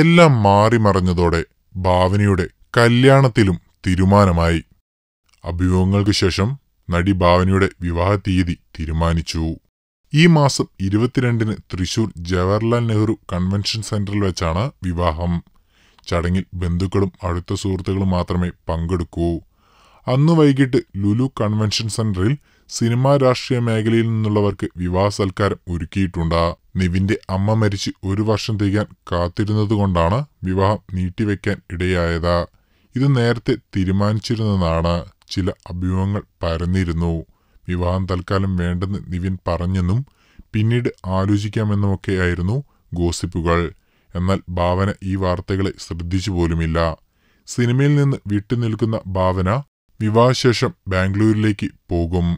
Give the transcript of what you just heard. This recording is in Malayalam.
എല്ലാം മാറിമറഞ്ഞതോടെ ഭാവനയുടെ കല്യാണത്തിലും തീരുമാനമായി അഭിമുഖങ്ങൾക്ക് ശേഷം നടി ഭാവനയുടെ വിവാഹ തീയതി തീരുമാനിച്ചു ഈ മാസം ഇരുപത്തിരണ്ടിന് തൃശൂർ ജവഹർലാൽ നെഹ്റു കൺവെൻഷൻ സെന്ററിൽ വെച്ചാണ് വിവാഹം ചടങ്ങിൽ ബന്ധുക്കളും അടുത്ത സുഹൃത്തുക്കളും മാത്രമേ പങ്കെടുക്കൂ അന്ന് വൈകിട്ട് ലുലു കൺവെൻഷൻ സെന്ററിൽ സിനിമാ രാഷ്ട്രീയ മേഖലയിൽ നിന്നുള്ളവർക്ക് വിവാഹ സൽക്കാരം ഒരുക്കിയിട്ടുണ്ട് നിവിന്റെ അമ്മ മരിച്ച് ഒരു വർഷം തികയാൻ കാത്തിരുന്നതുകൊണ്ടാണ് വിവാഹം നീട്ടിവെക്കാൻ ഇടയായത് ഇത് നേരത്തെ തീരുമാനിച്ചിരുന്നതാണ് ചില അഭ്യൂഹങ്ങൾ പരന്നിരുന്നു വിവാഹം തൽക്കാലം വേണ്ടെന്ന് നിവിൻ പറഞ്ഞെന്നും പിന്നീട് ആലോചിക്കാമെന്നുമൊക്കെയായിരുന്നു ഗോസിപ്പുകൾ എന്നാൽ ഭാവന ഈ വാർത്തകളെ ശ്രദ്ധിച്ചു പോലുമില്ല സിനിമയിൽ നിന്ന് വിട്ടുനിൽക്കുന്ന ഭാവന വിവാഹശേഷം ബാംഗ്ലൂരിലേക്ക് പോകും